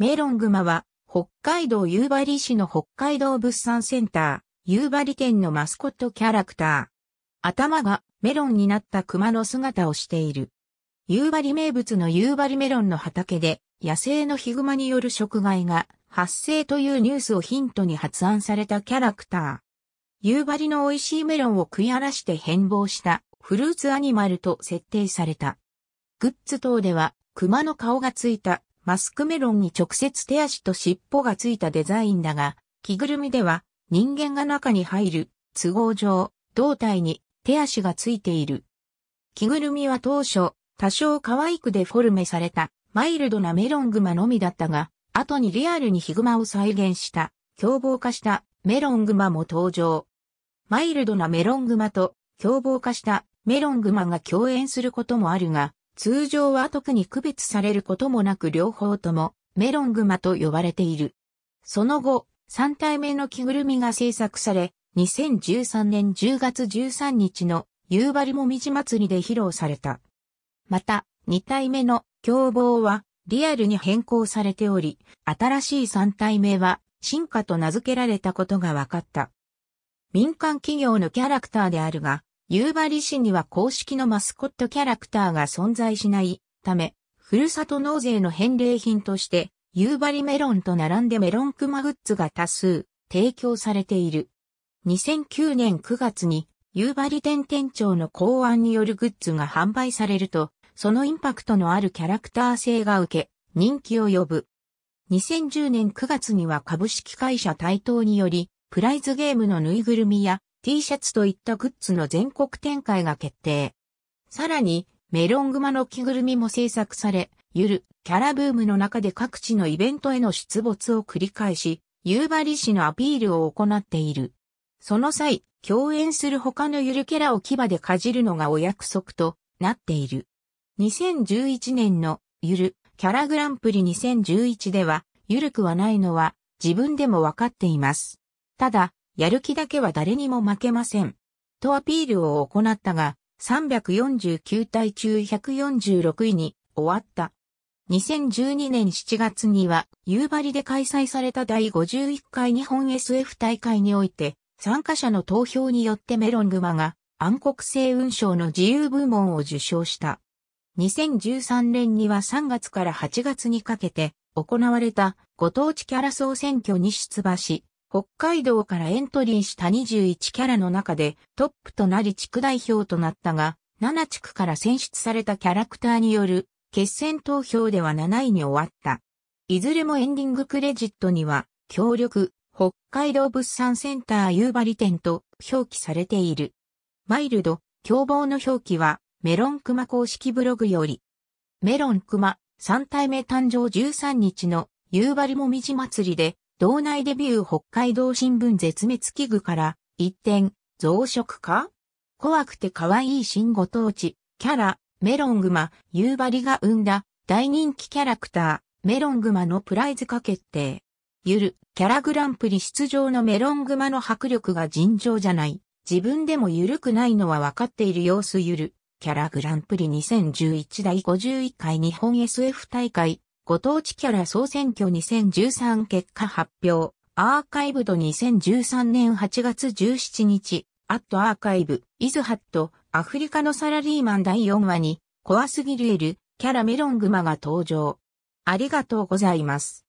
メロングマは、北海道夕張市の北海道物産センター、夕張店のマスコットキャラクター。頭がメロンになった熊の姿をしている。夕張名物の夕張メロンの畑で、野生のヒグマによる食害が発生というニュースをヒントに発案されたキャラクター。夕張の美味しいメロンを食い荒らして変貌したフルーツアニマルと設定された。グッズ等では熊の顔がついたマスクメロンに直接手足と尻尾がついたデザインだが、着ぐるみでは人間が中に入る都合上、胴体に手足がついている。着ぐるみは当初、多少可愛くデフォルメされたマイルドなメロングマのみだったが、後にリアルにヒグマを再現した凶暴化したメロングマも登場。マイルドなメロングマと凶暴化したメロングマが共演することもあるが、通常は特に区別されることもなく両方ともメロングマと呼ばれている。その後、3体目の着ぐるみが制作され、2013年10月13日の夕張もみじ祭りで披露された。また、2体目の凶暴はリアルに変更されており、新しい3体目は進化と名付けられたことが分かった。民間企業のキャラクターであるが、夕張市には公式のマスコットキャラクターが存在しないため、ふるさと納税の返礼品として、夕張メロンと並んでメロンクマグッズが多数提供されている。2009年9月に夕張店店長の考案によるグッズが販売されると、そのインパクトのあるキャラクター性が受け、人気を呼ぶ。2010年9月には株式会社台頭により、プライズゲームのぬいぐるみや T シャツといったグッズの全国展開が決定。さらに、メロングマの着ぐるみも制作され、ゆる、キャラブームの中で各地のイベントへの出没を繰り返し、夕張市のアピールを行っている。その際、共演する他のゆるキャラを牙でかじるのがお約束となっている。2011年のゆるキャラグランプリ2011では、ゆるくはないのは自分でもわかっています。ただ、やる気だけは誰にも負けません。とアピールを行ったが、349対中146位に終わった。2012年7月には、夕張で開催された第51回日本 SF 大会において、参加者の投票によってメロングマが暗黒星雲賞の自由部門を受賞した。2013年には3月から8月にかけて行われたご当地キャラ総選挙に出馬し、北海道からエントリーした21キャラの中でトップとなり地区代表となったが、7地区から選出されたキャラクターによる決戦投票では7位に終わった。いずれもエンディングクレジットには、協力、北海道物産センター夕張店と表記されている。マイルド、凶暴の表記は、メロンクマ公式ブログより、メロンクマ3体目誕生13日の夕張もみじ祭りで道内デビュー北海道新聞絶滅危惧から一転、増殖か怖くて可愛い新ご当地、キャラ、メロングマ、夕張が生んだ大人気キャラクター、メロングマのプライズ化決定。ゆる、キャラグランプリ出場のメロングマの迫力が尋常じゃない。自分でもゆるくないのはわかっている様子ゆる。キャラグランプリ2011第51回日本 SF 大会ご当地キャラ総選挙2013結果発表。アーカイブド2013年8月17日、アットアーカイブ、イズハット、アフリカのサラリーマン第4話に、怖すぎるエル、キャラメロングマが登場。ありがとうございます。